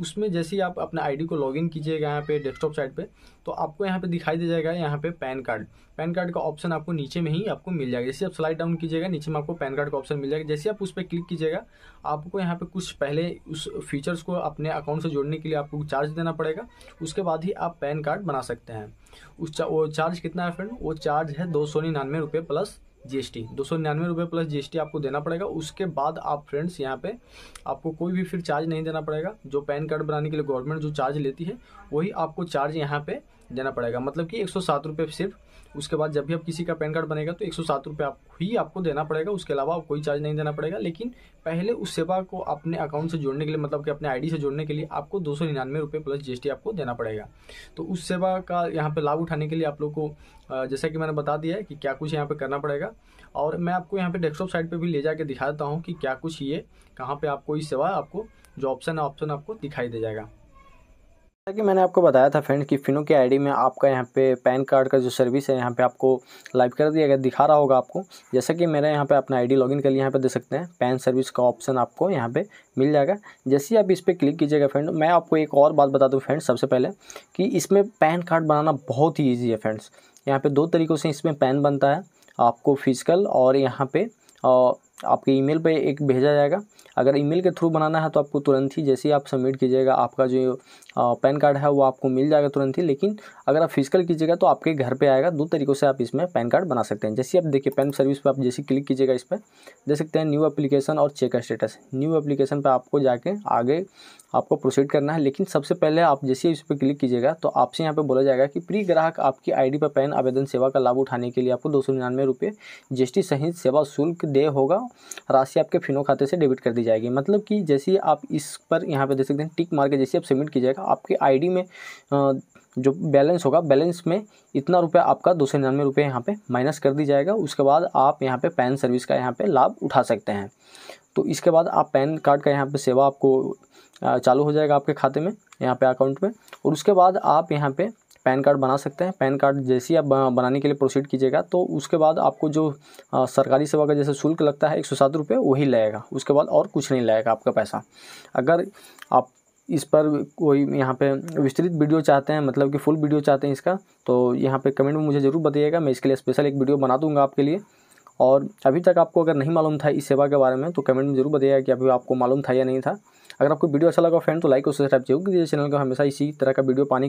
उसमें जैसे ही आप अपना आईडी को लॉगिन कीजिएगा यहाँ पे डेस्कटॉप साइड पे तो आपको यहाँ पे दिखाई दे जाएगा यहाँ पे पैन कार्ड पैन कार्ड का ऑप्शन आपको नीचे में ही आपको मिल जाएगा जैसे आप स्लाइड डाउन कीजिएगा नीचे में आपको पैन कार्ड का ऑप्शन मिल जाएगा जैसे आप उस पर क्लिक कीजिएगा आपको यहाँ पे कुछ पहले उस फीचर्स को अपने अकाउंट से जोड़ने के लिए आपको चार्ज देना पड़ेगा उसके बाद ही आप पैन कार्ड बना सकते हैं उस चा, वो चार्ज कितना है फ्रेंड वो चार्ज है दो सौ निन्यानवे रुपये प्लस जीएसटी दो सौ निन्यानवे रुपये प्लस जीएसटी आपको देना पड़ेगा उसके बाद आप फ्रेंड्स यहाँ पे आपको कोई भी फिर चार्ज नहीं देना पड़ेगा जो पैन कार्ड बनाने के लिए गवर्नमेंट जो चार्ज लेती है वही आपको चार्ज यहाँ पे देना पड़ेगा मतलब कि एक सौ सात रुपये सिर्फ उसके बाद जब भी आप किसी का पैन कार्ड बनेगा तो एक सौ सात रुपये आप ही आपको देना पड़ेगा उसके अलावा आप कोई चार्ज नहीं देना पड़ेगा लेकिन पहले उस सेवा को अपने अकाउंट से जोड़ने के लिए मतलब कि अपने आईडी से जोड़ने के लिए आपको दो सौ निन्यानवे रुपये प्लस जीएसटी आपको देना पड़ेगा तो उस सेवा का यहाँ पर लाभ उठाने के लिए आप लोग को जैसा कि मैंने बता दिया है कि क्या कुछ यहाँ पर करना पड़ेगा और मैं आपको यहाँ पर डेस्कटॉप साइड पर भी ले जाकर दिखा देता हूँ कि क्या कुछ ये कहाँ पर आपको ये सेवा आपको जो ऑप्शन है ऑप्शन आपको दिखाई दे जाएगा कि मैंने आपको बताया था फ्रेंड कि फिनो के आईडी में आपका यहाँ पे पैन कार्ड का जो सर्विस है यहाँ पे आपको लाइव कर दिया गया दिखा रहा होगा आपको जैसा कि मेरा यहाँ पे अपना आईडी लॉगिन कर लिया यहाँ पे दे सकते हैं पैन सर्विस का ऑप्शन आपको यहाँ पे मिल जाएगा जैसे ही आप इस पर क्लिक कीजिएगा फ्रेंड मैं आपको एक और बात बता दूँ फ्रेंड सबसे पहले कि इसमें पैन कार्ड बनाना बहुत ही ईजी है फ्रेंड्स यहाँ पर दो तरीक़ों से इसमें पैन बनता है आपको फिजिकल और यहाँ पर आपके ईमेल पे एक भेजा जाएगा अगर ईमेल के थ्रू बनाना है तो आपको तुरंत ही जैसे ही आप सबमिट कीजिएगा आपका जो पैन कार्ड है वो आपको मिल जाएगा तुरंत ही लेकिन अगर आप फिजिकल कीजिएगा तो आपके घर पे आएगा दो तरीक़ों से आप इसमें पैन कार्ड बना सकते हैं जैसे आप देखिए पैन सर्विस पर आप जैसे क्लिक कीजिएगा इस पर देख सकते हैं न्यू एप्लीकेशन और चेक स्टेटस न्यू एप्लीकेशन पर आपको जाके आगे आपको प्रोसीड करना है लेकिन सबसे पहले आप जैसे इस पर क्लिक कीजिएगा तो आपसे यहाँ पर बोला जाएगा कि प्री ग्राहक आपकी आई पर पैन आवेदन सेवा का लाभ उठाने के लिए आपको दो सौ निन्यानवे रुपये जी सहित सेवा शुल्क दे होगा राशि आपके फिनो खाते से डेबिट कर दी जाएगी मतलब कि जैसे आप इस पर यहाँ पे देख सकते हैं टिक मार के जैसे आप सबमिट कीजिएगा आपके आईडी में जो बैलेंस होगा बैलेंस में इतना रुपया आपका दो सौ निन्यानवे रुपये यहाँ पर माइनस कर दी जाएगा उसके बाद आप यहाँ पर पैन सर्विस का यहाँ पर लाभ उठा सकते हैं तो इसके बाद आप पैन कार्ड का यहाँ पर सेवा आपको चालू हो जाएगा आपके खाते में यहाँ पे अकाउंट में और उसके बाद आप यहाँ पर पैन कार्ड बना सकते हैं पैन कार्ड जैसे ही आप बनाने के लिए प्रोसीड कीजिएगा तो उसके बाद आपको जो सरकारी सेवा का जैसे शुल्क लगता है एक सौ सात रुपये वही लगेगा उसके बाद और कुछ नहीं लगेगा आपका पैसा अगर आप इस पर कोई यहाँ पे विस्तृत वीडियो चाहते हैं मतलब कि फुल वीडियो चाहते हैं इसका तो यहाँ पे कमेंट में मुझे ज़रूर बताइएगा मैं इसके लिए स्पेशल एक वीडियो बना दूंगा आपके लिए और अभी तक आपको अगर नहीं मालूम था इस सेवा के बारे में तो कमेंट में जरूर बताइएगा कि अभी आपको मालूम था या नहीं था अगर आपको वीडियो अच्छा लगा फ्रेंड तो लाइक और सब्सक्राइब जरूर कीजिए चैनल को हमेशा इसी तरह का वीडियो पाने